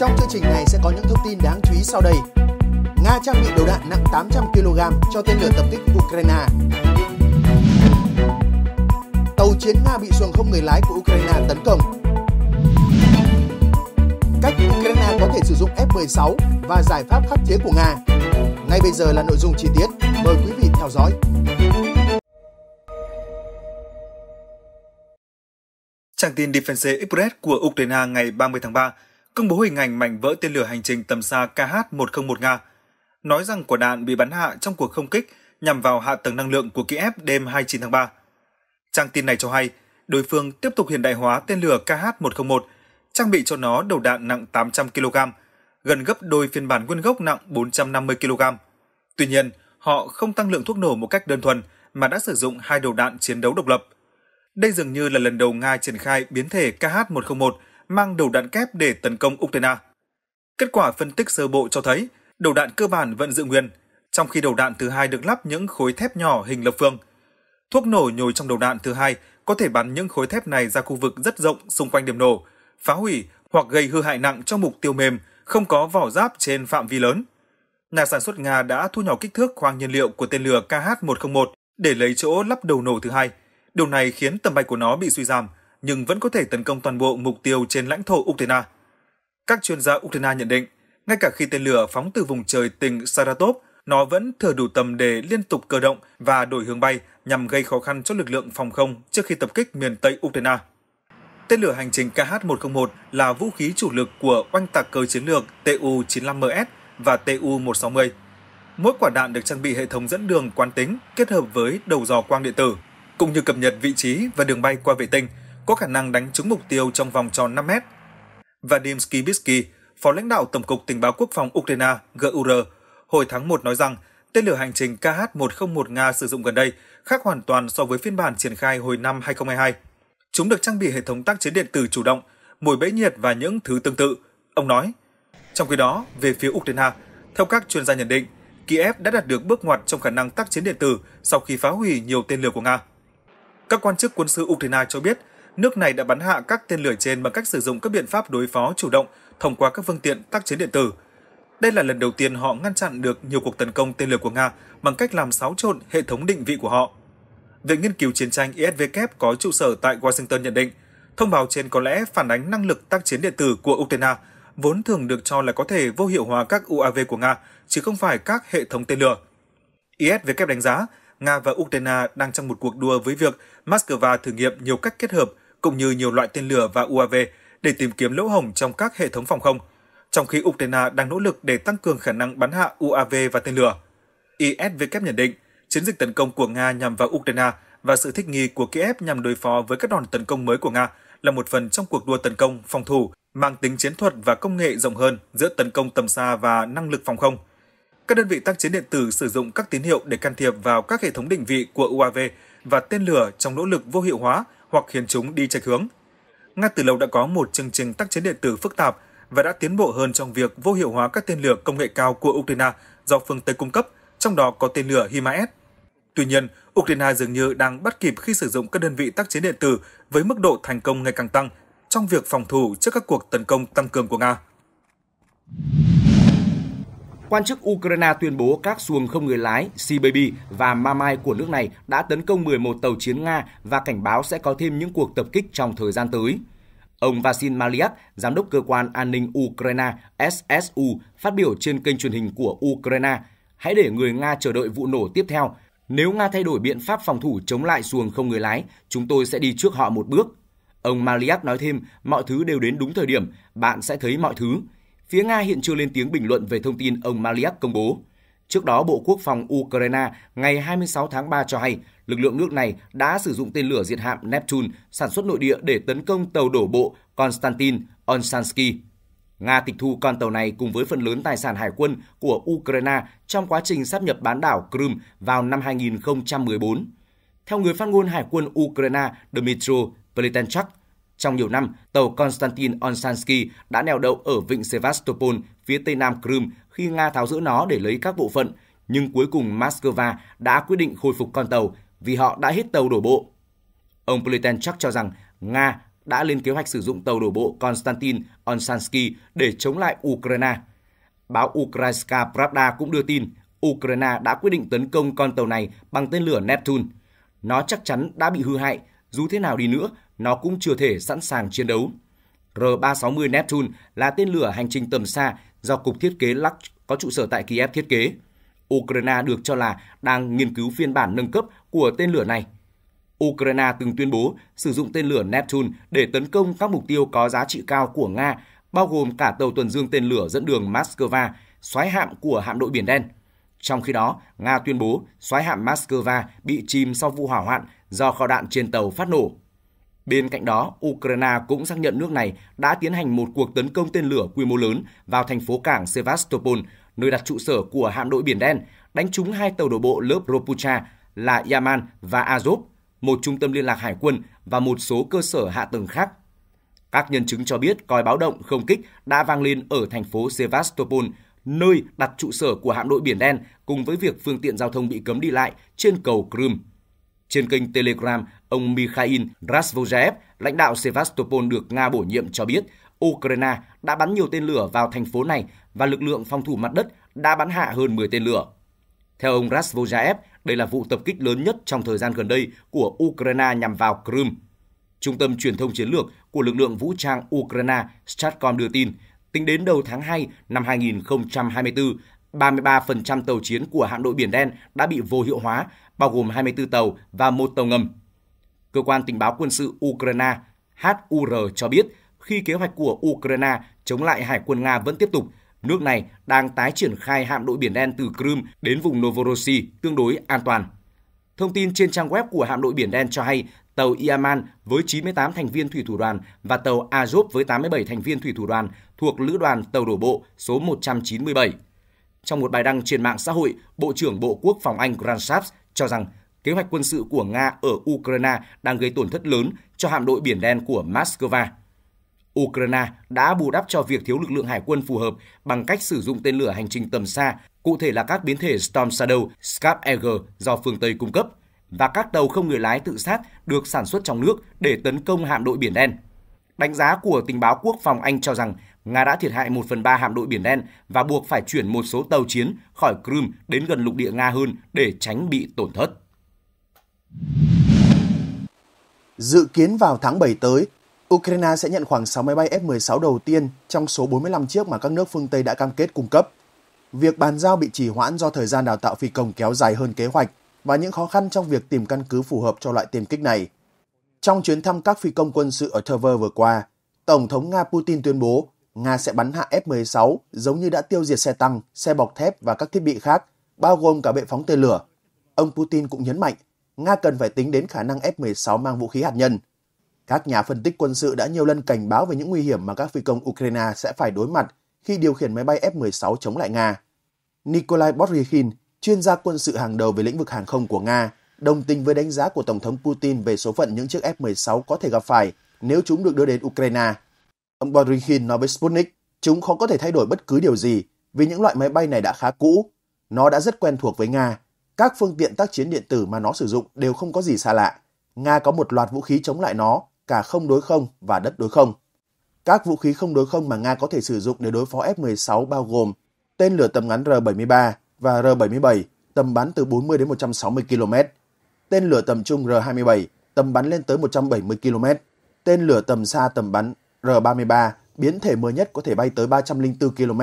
Trong chương trình này sẽ có những thông tin đáng chú ý sau đây. Nga trang bị đầu đạn nặng 800 kg cho tên lửa tập kích Ukraine. Tàu chiến Nga bị xuồng không người lái của Ukraine tấn công. Cách Ukraine có thể sử dụng F-16 và giải pháp khắc chế của Nga. Ngay bây giờ là nội dung chi tiết. Mời quý vị theo dõi. Trang tin Defense Express của Ukraine ngày 30 tháng 3 công bố hình ảnh mảnh vỡ tên lửa hành trình tầm xa KH-101 Nga, nói rằng quả đạn bị bắn hạ trong cuộc không kích nhằm vào hạ tầng năng lượng của Kiev đêm 29 tháng 3. Trang tin này cho hay, đối phương tiếp tục hiện đại hóa tên lửa KH-101, trang bị cho nó đầu đạn nặng 800 kg, gần gấp đôi phiên bản nguyên gốc nặng 450 kg. Tuy nhiên, họ không tăng lượng thuốc nổ một cách đơn thuần mà đã sử dụng hai đầu đạn chiến đấu độc lập. Đây dường như là lần đầu Nga triển khai biến thể KH-101 mang đầu đạn kép để tấn công Ukraine. Kết quả phân tích sơ bộ cho thấy đầu đạn cơ bản vẫn giữ nguyên, trong khi đầu đạn thứ hai được lắp những khối thép nhỏ hình lập phương. Thuốc nổ nhồi trong đầu đạn thứ hai có thể bắn những khối thép này ra khu vực rất rộng xung quanh điểm nổ, phá hủy hoặc gây hư hại nặng cho mục tiêu mềm không có vỏ giáp trên phạm vi lớn. Nhà sản xuất Nga đã thu nhỏ kích thước khoang nhiên liệu của tên lửa KH-101 để lấy chỗ lắp đầu nổ thứ hai. Điều này khiến tầm bay của nó bị suy giảm – nhưng vẫn có thể tấn công toàn bộ mục tiêu trên lãnh thổ Ukraine. Các chuyên gia Ukraine nhận định, ngay cả khi tên lửa phóng từ vùng trời tỉnh Saratov, nó vẫn thừa đủ tầm để liên tục cơ động và đổi hướng bay nhằm gây khó khăn cho lực lượng phòng không trước khi tập kích miền Tây Ukraine. Tên lửa hành trình KH-101 là vũ khí chủ lực của oanh tạc cơ chiến lược Tu-95MS và Tu-160. Mỗi quả đạn được trang bị hệ thống dẫn đường quán tính kết hợp với đầu dò quang điện tử, cũng như cập nhật vị trí và đường bay qua vệ tinh – có khả năng đánh trúng mục tiêu trong vòng tròn 5 mét. Vadim Skibitsky, phó lãnh đạo Tổng cục Tình báo Quốc phòng Ukraine GUR, hồi tháng 1 nói rằng tên lửa hành trình KH-101 Nga sử dụng gần đây khác hoàn toàn so với phiên bản triển khai hồi năm 2022. Chúng được trang bị hệ thống tác chiến điện tử chủ động, mùi bẫy nhiệt và những thứ tương tự, ông nói. Trong khi đó, về phía Ukraine, theo các chuyên gia nhận định, Kiev đã đạt được bước ngoặt trong khả năng tác chiến điện tử sau khi phá hủy nhiều tên lửa của Nga. Các quan chức quân sự Ukraine cho biết nước này đã bắn hạ các tên lửa trên bằng cách sử dụng các biện pháp đối phó chủ động thông qua các phương tiện tác chiến điện tử. Đây là lần đầu tiên họ ngăn chặn được nhiều cuộc tấn công tên lửa của Nga bằng cách làm xáo trộn hệ thống định vị của họ. Viện nghiên cứu chiến tranh ISW có trụ sở tại Washington nhận định, thông báo trên có lẽ phản ánh năng lực tác chiến điện tử của Ukraine, vốn thường được cho là có thể vô hiệu hóa các UAV của Nga, chứ không phải các hệ thống tên lửa. ISW đánh giá, Nga và Ukraine đang trong một cuộc đua với việc Moscow thử nghiệm nhiều cách kết hợp cũng như nhiều loại tên lửa và UAV để tìm kiếm lỗ hổng trong các hệ thống phòng không, trong khi Ukraine đang nỗ lực để tăng cường khả năng bắn hạ UAV và tên lửa. ISW nhận định, chiến dịch tấn công của Nga nhằm vào Ukraine và sự thích nghi của Kiev nhằm đối phó với các đòn tấn công mới của Nga là một phần trong cuộc đua tấn công phòng thủ mang tính chiến thuật và công nghệ rộng hơn giữa tấn công tầm xa và năng lực phòng không. Các đơn vị tác chiến điện tử sử dụng các tín hiệu để can thiệp vào các hệ thống định vị của UAV và tên lửa trong nỗ lực vô hiệu hóa hoặc khiến chúng đi chệch hướng. Nga từ lâu đã có một chương trình tác chiến điện tử phức tạp và đã tiến bộ hơn trong việc vô hiệu hóa các tên lửa công nghệ cao của Ukraine do phương Tây cung cấp, trong đó có tên lửa HIMARS. Tuy nhiên, Ukraine dường như đang bắt kịp khi sử dụng các đơn vị tác chiến điện tử với mức độ thành công ngày càng tăng trong việc phòng thủ trước các cuộc tấn công tăng cường của Nga. Quan chức Ukraine tuyên bố các xuồng không người lái Sibebi và Mamai của nước này đã tấn công 11 tàu chiến Nga và cảnh báo sẽ có thêm những cuộc tập kích trong thời gian tới. Ông Vasil Maliak, giám đốc cơ quan an ninh Ukraine SSU, phát biểu trên kênh truyền hình của Ukraine, hãy để người Nga chờ đợi vụ nổ tiếp theo. Nếu Nga thay đổi biện pháp phòng thủ chống lại xuồng không người lái, chúng tôi sẽ đi trước họ một bước. Ông Maliak nói thêm, mọi thứ đều đến đúng thời điểm, bạn sẽ thấy mọi thứ. Phía Nga hiện chưa lên tiếng bình luận về thông tin ông Maliak công bố. Trước đó, Bộ Quốc phòng Ukraine ngày 26 tháng 3 cho hay lực lượng nước này đã sử dụng tên lửa diệt hạm Neptune sản xuất nội địa để tấn công tàu đổ bộ Konstantin Onsansky. Nga tịch thu con tàu này cùng với phần lớn tài sản hải quân của Ukraine trong quá trình sáp nhập bán đảo Crimea vào năm 2014. Theo người phát ngôn Hải quân Ukraine Dmytro Pletenchak, trong nhiều năm, tàu Konstantin Onsansky đã neo đậu ở vịnh Sevastopol phía tây nam Crimea khi Nga tháo rỡ nó để lấy các bộ phận, nhưng cuối cùng Moscow đã quyết định khôi phục con tàu vì họ đã hết tàu đổ bộ. Ông chắc cho rằng Nga đã lên kế hoạch sử dụng tàu đổ bộ Konstantin Onsansky để chống lại Ukraine. Báo Ukrainska Pravda cũng đưa tin Ukraine đã quyết định tấn công con tàu này bằng tên lửa Neptune. Nó chắc chắn đã bị hư hại, dù thế nào đi nữa nó cũng chưa thể sẵn sàng chiến đấu. R-360 Neptune là tên lửa hành trình tầm xa do Cục Thiết kế Lux có trụ sở tại Kiev thiết kế. Ukraine được cho là đang nghiên cứu phiên bản nâng cấp của tên lửa này. Ukraine từng tuyên bố sử dụng tên lửa Neptune để tấn công các mục tiêu có giá trị cao của Nga, bao gồm cả tàu tuần dương tên lửa dẫn đường Moscow, xoáy hạm của hạm đội Biển Đen. Trong khi đó, Nga tuyên bố xoáy hạm Moscow bị chìm sau vụ hỏa hoạn do kho đạn trên tàu phát nổ Bên cạnh đó, Ukraine cũng xác nhận nước này đã tiến hành một cuộc tấn công tên lửa quy mô lớn vào thành phố cảng Sevastopol, nơi đặt trụ sở của hạm đội Biển Đen, đánh trúng hai tàu đổ bộ lớp Ropucha là Yaman và Azov, một trung tâm liên lạc hải quân và một số cơ sở hạ tầng khác. Các nhân chứng cho biết còi báo động không kích đã vang lên ở thành phố Sevastopol, nơi đặt trụ sở của hạm đội Biển Đen cùng với việc phương tiện giao thông bị cấm đi lại trên cầu Crimea. Trên kênh Telegram, Ông Mikhail Rasvojev, lãnh đạo Sevastopol được Nga bổ nhiệm cho biết, Ukraine đã bắn nhiều tên lửa vào thành phố này và lực lượng phòng thủ mặt đất đã bắn hạ hơn 10 tên lửa. Theo ông Rasvojaev, đây là vụ tập kích lớn nhất trong thời gian gần đây của Ukraine nhằm vào Crimea. Trung tâm truyền thông chiến lược của lực lượng vũ trang Ukraine Stratcom đưa tin, tính đến đầu tháng 2 năm 2024, 33% tàu chiến của hạm đội Biển Đen đã bị vô hiệu hóa, bao gồm 24 tàu và một tàu ngầm. Cơ quan tình báo quân sự Ukraine HUR cho biết khi kế hoạch của Ukraine chống lại hải quân Nga vẫn tiếp tục, nước này đang tái triển khai hạm đội Biển Đen từ Crimea đến vùng Novorossiy tương đối an toàn. Thông tin trên trang web của hạm đội Biển Đen cho hay tàu Iaman với 98 thành viên thủy thủ đoàn và tàu Azov với 87 thành viên thủy thủ đoàn thuộc lữ đoàn tàu đổ bộ số 197. Trong một bài đăng trên mạng xã hội, Bộ trưởng Bộ Quốc phòng Anh Grant Shapps cho rằng kế hoạch quân sự của Nga ở Ukraine đang gây tổn thất lớn cho hạm đội Biển Đen của Moscow. Ukraine đã bù đắp cho việc thiếu lực lượng hải quân phù hợp bằng cách sử dụng tên lửa hành trình tầm xa, cụ thể là các biến thể Storm Shadow, Scarp Eagle do phương Tây cung cấp, và các tàu không người lái tự sát được sản xuất trong nước để tấn công hạm đội Biển Đen. Đánh giá của tình báo quốc phòng Anh cho rằng Nga đã thiệt hại 1 phần 3 hạm đội Biển Đen và buộc phải chuyển một số tàu chiến khỏi Crimea đến gần lục địa Nga hơn để tránh bị tổn thất. Dự kiến vào tháng 7 tới, Ukraine sẽ nhận khoảng 6 máy bay F-16 đầu tiên trong số 45 chiếc mà các nước phương Tây đã cam kết cung cấp. Việc bàn giao bị trì hoãn do thời gian đào tạo phi công kéo dài hơn kế hoạch và những khó khăn trong việc tìm căn cứ phù hợp cho loại tiêm kích này. Trong chuyến thăm các phi công quân sự ở Tver vừa qua, Tổng thống Nga Putin tuyên bố Nga sẽ bắn hạ F-16 giống như đã tiêu diệt xe tăng, xe bọc thép và các thiết bị khác, bao gồm cả bệ phóng tên lửa. Ông Putin cũng nhấn mạnh Nga cần phải tính đến khả năng F-16 mang vũ khí hạt nhân. Các nhà phân tích quân sự đã nhiều lần cảnh báo về những nguy hiểm mà các phi công Ukraine sẽ phải đối mặt khi điều khiển máy bay F-16 chống lại Nga. Nikolai Borykin, chuyên gia quân sự hàng đầu về lĩnh vực hàng không của Nga, đồng tình với đánh giá của Tổng thống Putin về số phận những chiếc F-16 có thể gặp phải nếu chúng được đưa đến Ukraine. Ông Borykin nói với Sputnik, chúng khó có thể thay đổi bất cứ điều gì vì những loại máy bay này đã khá cũ. Nó đã rất quen thuộc với Nga các phương tiện tác chiến điện tử mà nó sử dụng đều không có gì xa lạ. Nga có một loạt vũ khí chống lại nó, cả không đối không và đất đối không. Các vũ khí không đối không mà Nga có thể sử dụng để đối phó F-16 bao gồm tên lửa tầm ngắn R-73 và R-77, tầm bắn từ 40 đến 160 km, tên lửa tầm trung R-27, tầm bắn lên tới 170 km, tên lửa tầm xa tầm bắn R-33, biến thể mới nhất có thể bay tới 304 km,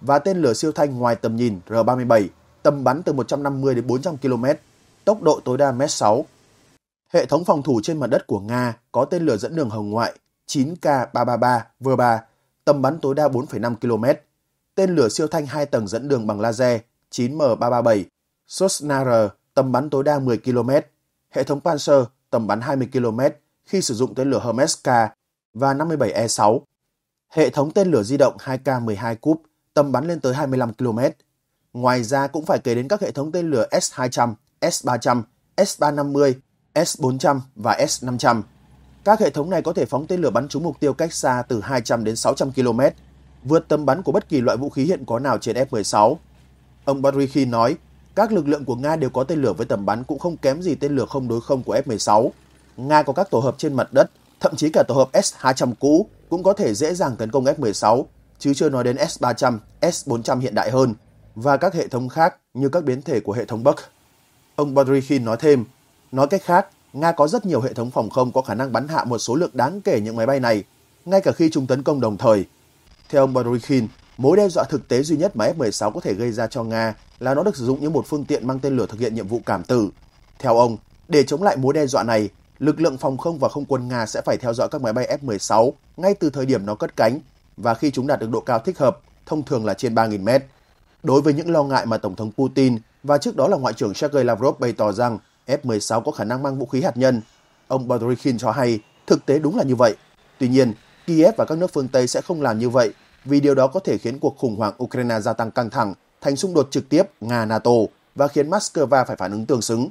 và tên lửa siêu thanh ngoài tầm nhìn R-37, tầm bắn từ 150 đến 400 km, tốc độ tối đa M6. Hệ thống phòng thủ trên mặt đất của Nga có tên lửa dẫn đường hồng ngoại 9K333 V3, tầm bắn tối đa 4,5 km, tên lửa siêu thanh 2 tầng dẫn đường bằng laser 9M337, Sosnar tầm bắn tối đa 10 km, hệ thống Panzer tầm bắn 20 km khi sử dụng tên lửa Hermes K và 57E6. Hệ thống tên lửa di động 2K12 Cúp tầm bắn lên tới 25 km, Ngoài ra cũng phải kể đến các hệ thống tên lửa S-200, S-300, S-350, S-400 và S-500. Các hệ thống này có thể phóng tên lửa bắn trúng mục tiêu cách xa từ 200 đến 600 km, vượt tầm bắn của bất kỳ loại vũ khí hiện có nào trên F-16. Ông Barikhi nói, các lực lượng của Nga đều có tên lửa với tầm bắn cũng không kém gì tên lửa không đối không của F-16. Nga có các tổ hợp trên mặt đất, thậm chí cả tổ hợp S-200 cũ cũng có thể dễ dàng tấn công F-16, chứ chưa nói đến S-300, S-400 hiện đại hơn – và các hệ thống khác như các biến thể của hệ thống Buck. Ông Badrikhin nói thêm, nói cách khác, Nga có rất nhiều hệ thống phòng không có khả năng bắn hạ một số lượng đáng kể những máy bay này, ngay cả khi chúng tấn công đồng thời. Theo ông Badrikhin, mối đe dọa thực tế duy nhất mà F-16 có thể gây ra cho Nga là nó được sử dụng như một phương tiện mang tên lửa thực hiện nhiệm vụ cảm tử. Theo ông, để chống lại mối đe dọa này, lực lượng phòng không và không quân Nga sẽ phải theo dõi các máy bay F-16 ngay từ thời điểm nó cất cánh và khi chúng đạt được độ cao thích hợp, thông thường là trên 3.000 mét. Đối với những lo ngại mà Tổng thống Putin và trước đó là Ngoại trưởng Sergei Lavrov bày tỏ rằng F-16 có khả năng mang vũ khí hạt nhân, ông Badrikhin cho hay thực tế đúng là như vậy. Tuy nhiên, Kiev và các nước phương Tây sẽ không làm như vậy vì điều đó có thể khiến cuộc khủng hoảng Ukraine gia tăng căng thẳng thành xung đột trực tiếp Nga-NATO và khiến Moscow phải phản ứng tương xứng.